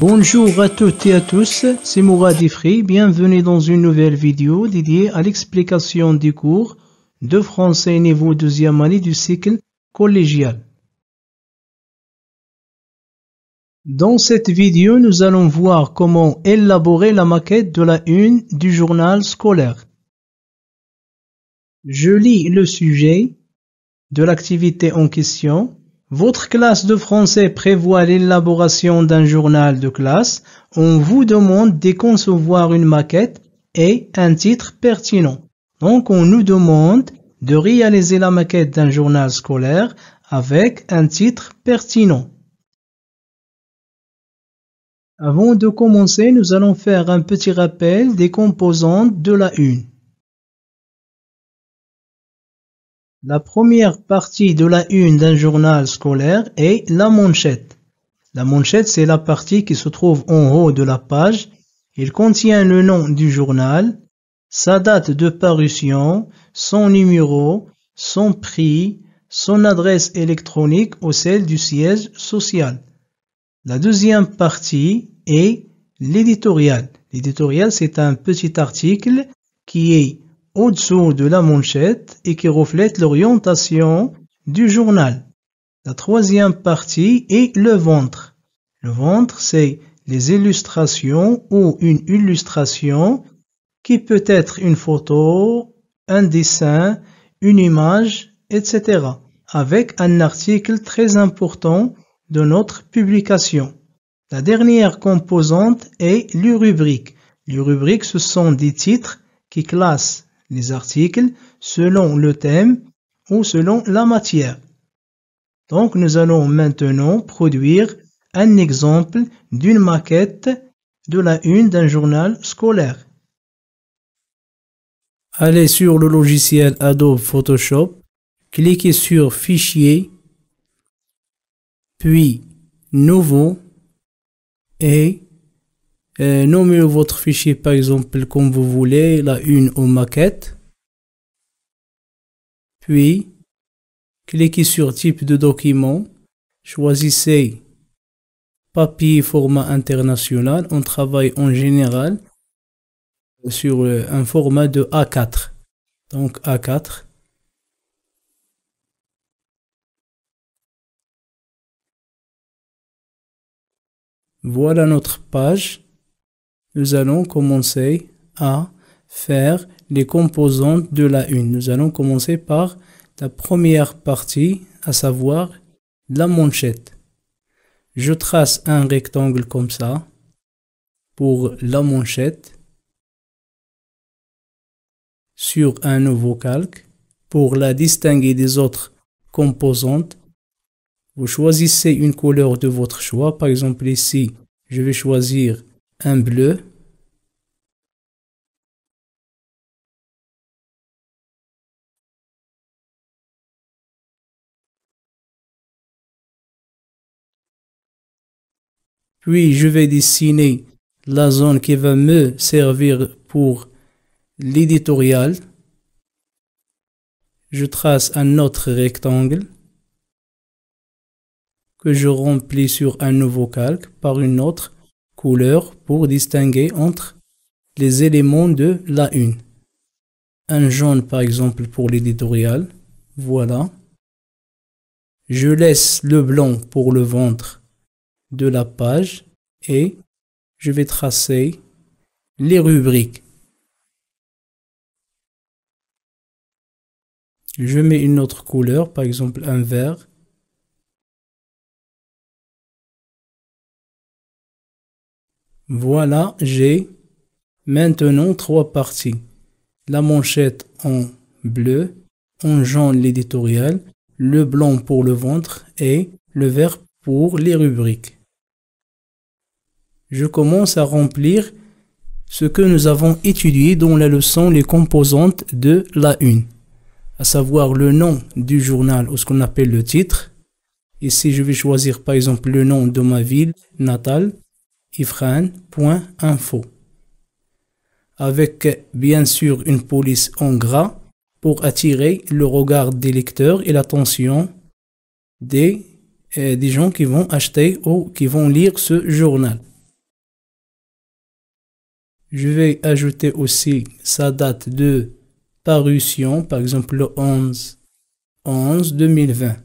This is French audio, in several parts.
Bonjour à toutes et à tous, c'est Mourad Ifri, bienvenue dans une nouvelle vidéo dédiée à l'explication du cours de français niveau deuxième année du cycle collégial. Dans cette vidéo, nous allons voir comment élaborer la maquette de la une du journal scolaire. Je lis le sujet de l'activité en question votre classe de français prévoit l'élaboration d'un journal de classe. On vous demande de concevoir une maquette et un titre pertinent. Donc, on nous demande de réaliser la maquette d'un journal scolaire avec un titre pertinent. Avant de commencer, nous allons faire un petit rappel des composantes de la une. La première partie de la une d'un journal scolaire est la manchette. La manchette, c'est la partie qui se trouve en haut de la page. Il contient le nom du journal, sa date de parution, son numéro, son prix, son adresse électronique ou celle du siège social. La deuxième partie est l'éditorial. L'éditorial, c'est un petit article qui est au-dessous de la manchette et qui reflète l'orientation du journal. La troisième partie est le ventre. Le ventre, c'est les illustrations ou une illustration qui peut être une photo, un dessin, une image, etc. avec un article très important de notre publication. La dernière composante est le rubrique. Les rubriques, ce sont des titres qui classent les articles selon le thème ou selon la matière. Donc nous allons maintenant produire un exemple d'une maquette de la une d'un journal scolaire. Allez sur le logiciel Adobe Photoshop, cliquez sur Fichier, puis Nouveau et euh, nommez votre fichier par exemple comme vous voulez, la une ou maquette. Puis, cliquez sur type de document. Choisissez papier format international. On travaille en général sur euh, un format de A4. Donc A4. Voilà notre page. Nous allons commencer à faire les composantes de la une. Nous allons commencer par la première partie, à savoir la manchette. Je trace un rectangle comme ça pour la manchette sur un nouveau calque. Pour la distinguer des autres composantes, vous choisissez une couleur de votre choix. Par exemple ici, je vais choisir un bleu, Puis je vais dessiner la zone qui va me servir pour l'éditorial. Je trace un autre rectangle que je remplis sur un nouveau calque par une autre couleur pour distinguer entre les éléments de la une. Un jaune par exemple pour l'éditorial. Voilà. Je laisse le blanc pour le ventre de la page et je vais tracer les rubriques. Je mets une autre couleur, par exemple un vert Voilà, j'ai maintenant trois parties. La manchette en bleu, en jaune l'éditorial, le blanc pour le ventre et le vert pour les rubriques. Je commence à remplir ce que nous avons étudié dans la leçon les composantes de la une, à savoir le nom du journal ou ce qu'on appelle le titre. Ici, je vais choisir par exemple le nom de ma ville natale ifran.info. Avec bien sûr une police en gras pour attirer le regard des lecteurs et l'attention des, euh, des gens qui vont acheter ou qui vont lire ce journal. Je vais ajouter aussi sa date de parution, par exemple le 11 11 2020.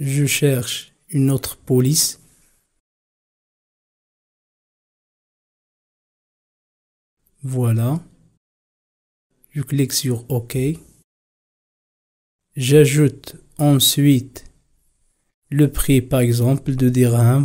je cherche une autre police. Voilà. Je clique sur OK. J'ajoute ensuite le prix par exemple de dirham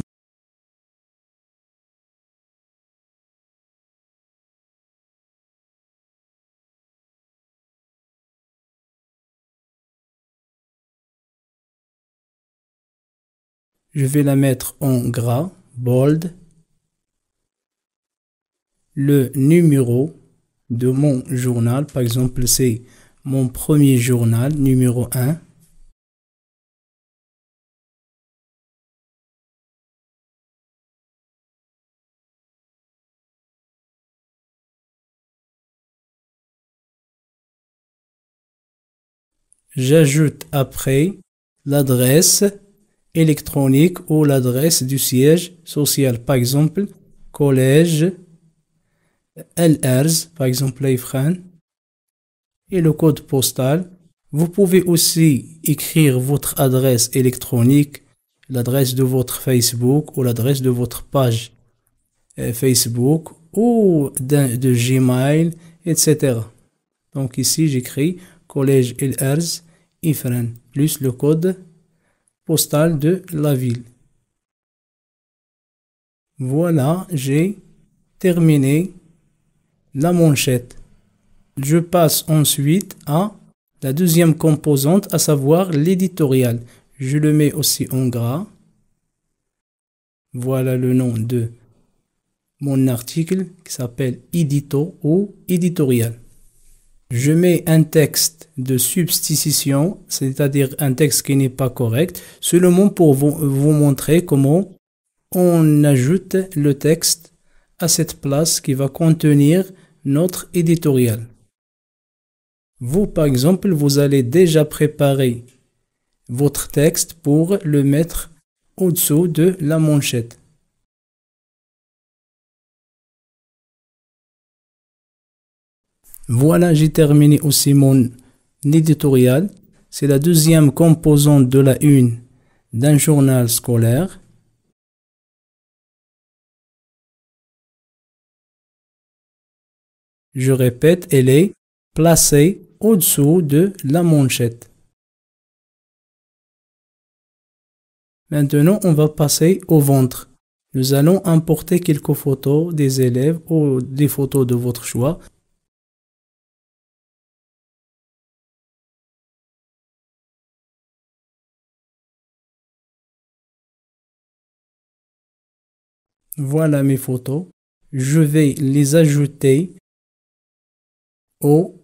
Je vais la mettre en gras, bold. Le numéro de mon journal, par exemple, c'est mon premier journal, numéro 1. J'ajoute après l'adresse électronique ou l'adresse du siège social. Par exemple, collège LRs, par exemple, l'Ifran, et le code postal. Vous pouvez aussi écrire votre adresse électronique, l'adresse de votre Facebook ou l'adresse de votre page euh, Facebook ou de Gmail, etc. Donc ici, j'écris collège LRs Ifran plus le code postal de la ville. Voilà, j'ai terminé la manchette. Je passe ensuite à la deuxième composante, à savoir l'éditorial. Je le mets aussi en gras. Voilà le nom de mon article qui s'appelle édito ou éditorial je mets un texte de substitution, c'est-à-dire un texte qui n'est pas correct, seulement pour vous, montrer comment on ajoute le texte à cette place qui va contenir notre éditorial. Vous, par exemple, vous allez déjà préparer votre texte pour le mettre au-dessous de la manchette. Voilà, j'ai terminé aussi mon éditorial. C'est la deuxième composante de la une d'un journal scolaire. Je répète, elle est placée au-dessous de la manchette. Maintenant, on va passer au ventre. Nous allons importer quelques photos des élèves ou des photos de votre choix Voilà mes photos. Je vais les ajouter au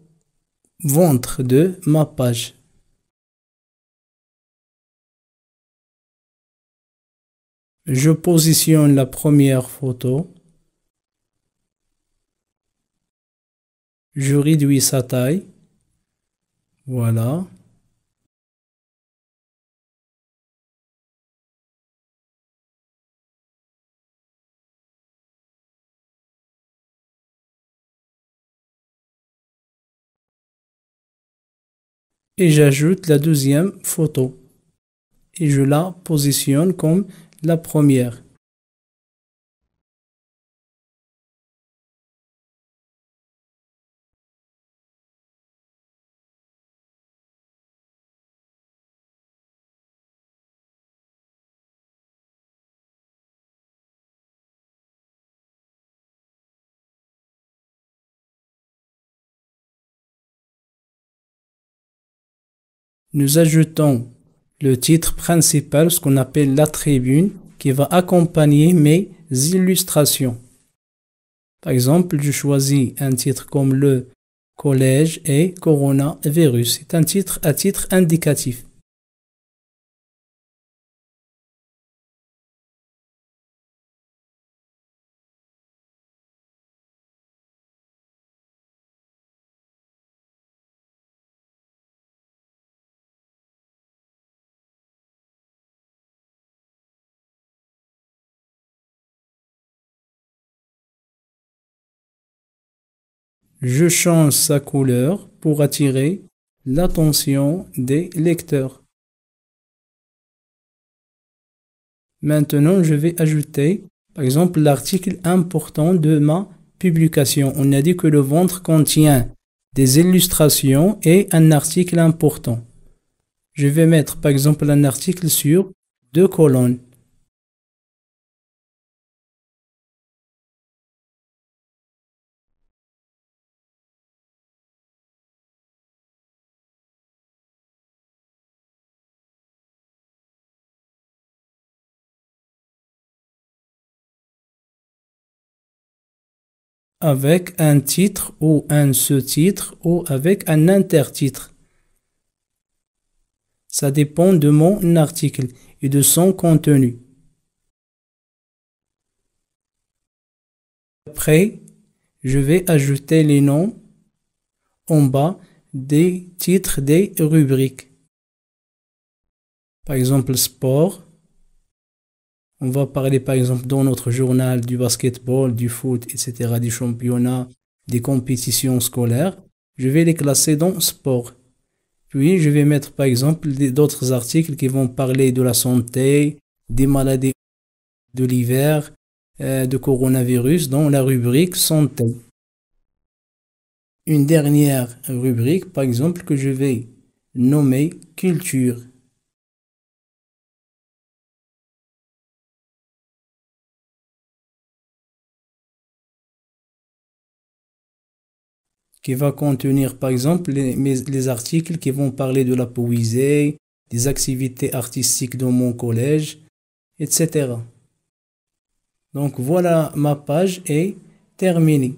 ventre de ma page. Je positionne la première photo. Je réduis sa taille. Voilà. et j'ajoute la deuxième photo et je la positionne comme la première. nous ajoutons le titre principal, ce qu'on appelle la tribune, qui va accompagner mes illustrations. Par exemple, je choisis un titre comme le collège et coronavirus. C'est un titre à titre indicatif. je change sa couleur pour attirer l'attention des lecteurs. Maintenant, je vais ajouter, par exemple, l'article important de ma publication. On a dit que le ventre contient des illustrations et un article important. Je vais mettre, par exemple, un article sur deux colonnes. avec un titre ou un sous-titre ou avec un intertitre. Ça dépend de mon article et de son contenu. Après, je vais ajouter les noms en bas des titres des rubriques. Par exemple, sport, on va parler par exemple dans notre journal du basketball, du foot, etc., du championnat, des compétitions scolaires. Je vais les classer dans sport. Puis je vais mettre par exemple d'autres articles qui vont parler de la santé, des maladies de l'hiver, euh, de coronavirus dans la rubrique santé. Une dernière rubrique par exemple que je vais nommer culture. qui va contenir par exemple les, articles qui vont parler de la poésie, des activités artistiques dans mon collège, etc. Donc voilà, ma page est terminée.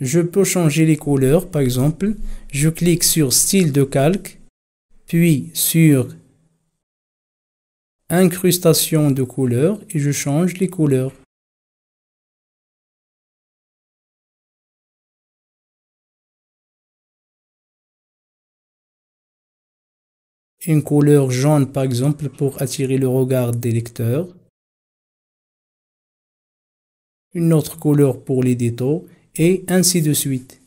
Je peux changer les couleurs, par exemple, je clique sur style de calque, puis sur incrustation de couleurs et je change les couleurs. une couleur jaune par exemple pour attirer le regard des lecteurs, une autre couleur pour les détails et ainsi de suite.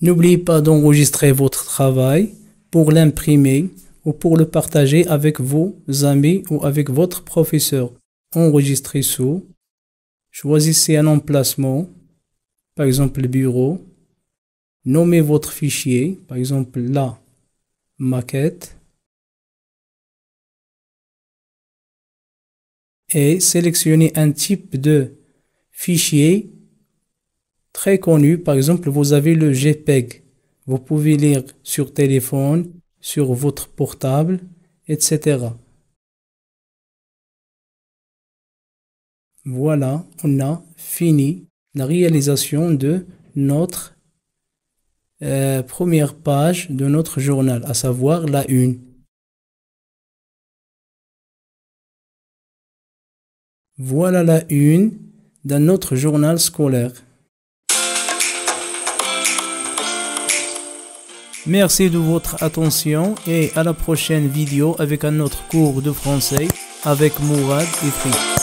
N'oubliez pas d'enregistrer votre travail pour l'imprimer ou pour le partager avec vos amis ou avec votre professeur. Enregistrez sous. Choisissez un emplacement, par exemple le bureau. Nommez votre fichier, par exemple la maquette. Et sélectionnez un type de fichier très connu, Par exemple, vous avez le JPEG. E vous pouvez lire sur téléphone, sur votre portable, etc. Voilà, on a fini la réalisation de notre euh, première page de notre journal, à savoir la une. Voilà la une d'un autre journal scolaire. Merci de votre attention et à la prochaine vidéo avec un autre cours de français avec Mourad Frit.